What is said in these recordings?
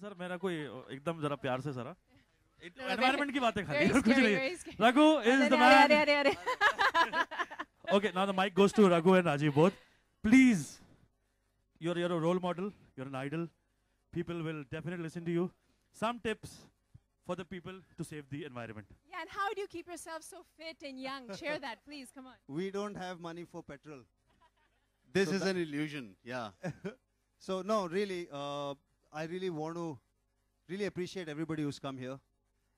Sir मेरा कोई एकदम जरा प्यार से सरा एनवायरमेंट की बातें खाली कुछ नहीं Raghu is the man okay now the mic goes to Raghu and Rajiv both please you're you're a role model you're an idol people will definitely listen to you some tips for the people to save the environment yeah and how do you keep yourself so fit and young share that please come on we don't have money for petrol this so is an illusion yeah so no really uh, I really want to really appreciate everybody who's come here.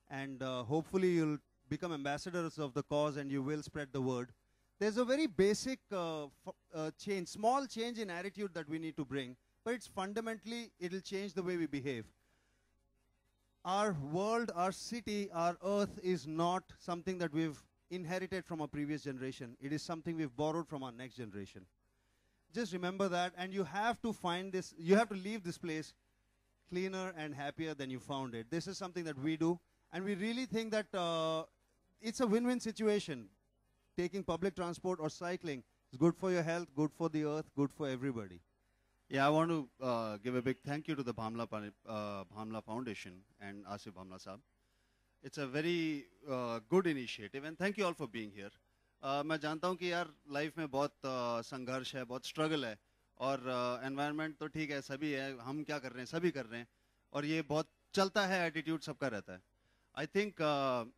And uh, hopefully you'll become ambassadors of the cause and you will spread the word. There's a very basic uh, uh, change, small change in attitude that we need to bring. But it's fundamentally, it'll change the way we behave. Our world, our city, our earth is not something that we've inherited from a previous generation. It is something we've borrowed from our next generation. Just remember that, and you have to find this, you have to leave this place cleaner and happier than you found it. This is something that we do, and we really think that uh, it's a win-win situation. Taking public transport or cycling is good for your health, good for the earth, good for everybody. Yeah, I want to uh, give a big thank you to the Bhamla, uh, Bhamla Foundation and Asif Bhamla Saab. It's a very uh, good initiative, and thank you all for being here. Uh, मैं जानता हूँ कि यार life में बहुत संघर्ष है बहुत स्ट्रगल है और एनवायरनमेंट तो ठीक है सभी है हम क्या कर रहे हैं सभी कर रहे हैं और ये बहुत चलता है एटीट्यूड सबका रहता है आई थिंक uh,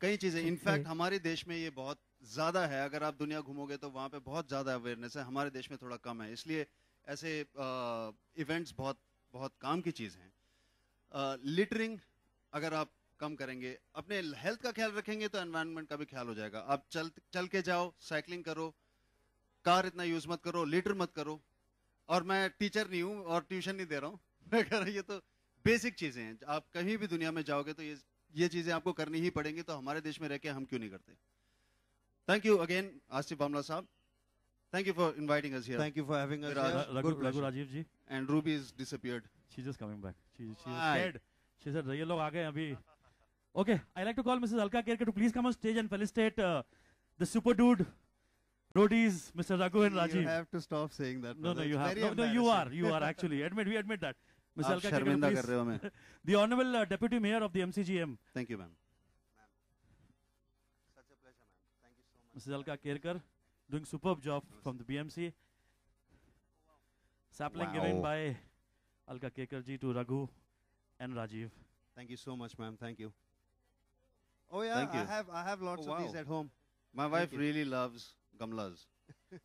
कई चीज़ें इनफैक्ट हम्म। हमारे देश में ये बहुत ज़्यादा है अगर आप दुनिया घूमोगे तो वहाँ पे बहुत ज़्यादा अवेयरनेस है हमारे देश में थोड़ा कम है इसलिए ऐसे इवेंट्स uh, बहुत बहुत काम की चीज़ हैं लिटरिंग uh, अगर आप कम करेंगे अपने हेल्थ का ख्याल रखेंगे तो एनवायरनमेंट का भी ख्याल हो जाएगा आप चल चल के जाओ साइकिलिंग करो कार इतना यूज मत करो लीटर मत करो और मैं टीचर नहीं हूँ और ट्यूशन नहीं दे रहा हूँ मैं कह रहा हूं ये तो बेसिक चीजें हैं आप कहीं भी दुनिया में जाओगे तो ये ये चीजें आपको करनी ही पड़ेंगी तो हमारे देश में रह के हम क्यों नहीं करते thank you again Asif Bamla साहब thank you for inviting us here thank you for having us good pleasure Rajiv ji and Ruby is disappeared she is just coming back she is she is dead she said ये लोग आ गए अभी okay I like to call Mrs Alka Kerke to please come on stage and felicitate the super dude Notice, Mr. and Rajiv. You have to stop saying that. No, brother. no, you it's have. No, no, you are. You are actually. Admit, we admit that. Mr. Alka, can the Honorable uh, Deputy Mayor of the MCGM. Thank you, ma'am. Such a pleasure, ma'am. Thank you so much. Mrs. Alka Kerkar, doing superb job from the BMC. Sapling wow. given by Alka Kekarji to Raghu and Rajiv. Thank you so much, ma'am. Thank you. Oh yeah, Thank I have I have lots oh, wow. of these at home. My Thank wife you. really loves gamlas.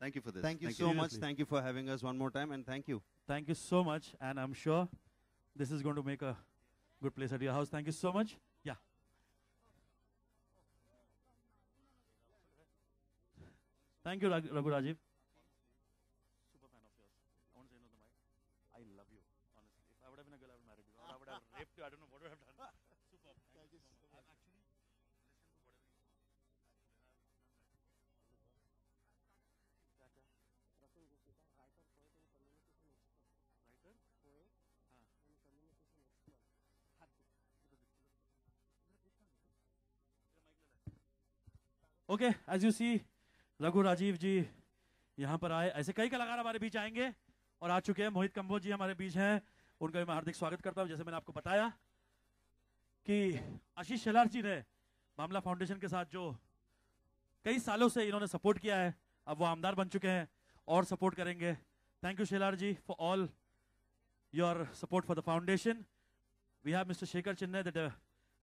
thank you for this. Thank you thank so you. much. Thank you for having us one more time, and thank you. Thank you so much, and I'm sure this is going to make a good place at your house. Thank you so much. Yeah. Thank you, Raghu Rajiv. Okay as you see Raghu Rajiv ji यहाँ पर आए ऐसे कई कलाकार हमारे बीच आएंगे और आ चुके हैं मोहित कंबोज जी हमारे बीच हैं उनका भी मैं हार्दिक स्वागत करता हूँ जैसे मैंने आपको बताया कि आशीष शेलार जी ने मामला फाउंडेशन के साथ जो कई सालों से इन्होंने सपोर्ट किया है अब वो आमदार बन चुके हैं और सपोर्ट करेंगे thank you Shelar ji for all your support for the foundation we have mister Shekhar चिन्ह